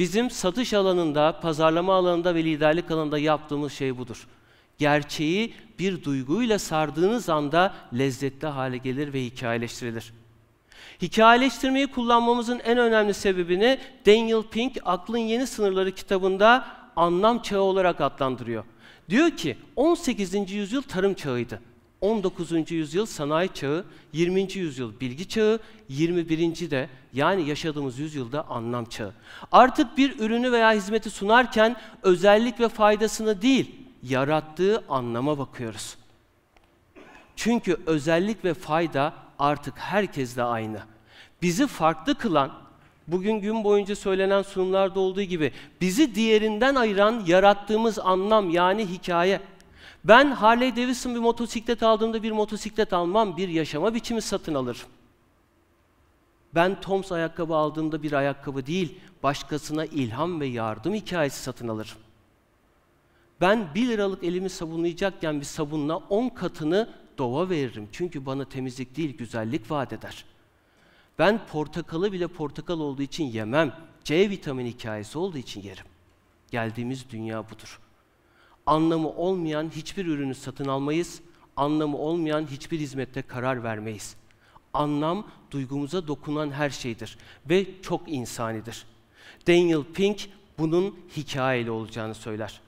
Bizim satış alanında, pazarlama alanında ve liderlik alanında yaptığımız şey budur. Gerçeği bir duyguyla sardığınız anda lezzetli hale gelir ve hikayeleştirilir. Hikayeleştirmeyi kullanmamızın en önemli sebebini Daniel Pink Aklın Yeni Sınırları kitabında anlam çağı olarak adlandırıyor. Diyor ki 18. yüzyıl tarım çağıydı. 19. yüzyıl sanayi çağı, 20. yüzyıl bilgi çağı, 21. de yani yaşadığımız yüzyılda anlam çağı. Artık bir ürünü veya hizmeti sunarken özellik ve faydasını değil, yarattığı anlama bakıyoruz. Çünkü özellik ve fayda artık herkesle aynı. Bizi farklı kılan, bugün gün boyunca söylenen sunumlarda olduğu gibi, bizi diğerinden ayıran yarattığımız anlam yani hikaye. Ben Harley Davidson bir motosiklet aldığımda bir motosiklet almam, bir yaşama biçimi satın alır. Ben Toms ayakkabı aldığımda bir ayakkabı değil, başkasına ilham ve yardım hikayesi satın alır. Ben 1 liralık elimi sabunlayacakken bir sabunla 10 katını dova veririm. Çünkü bana temizlik değil, güzellik vaat eder. Ben portakalı bile portakal olduğu için yemem. C vitamini hikayesi olduğu için yerim. Geldiğimiz dünya budur. Anlamı olmayan hiçbir ürünü satın almayız, anlamı olmayan hiçbir hizmette karar vermeyiz. Anlam duygumuza dokunan her şeydir ve çok insanidir. Daniel Pink bunun hikayeli olacağını söyler.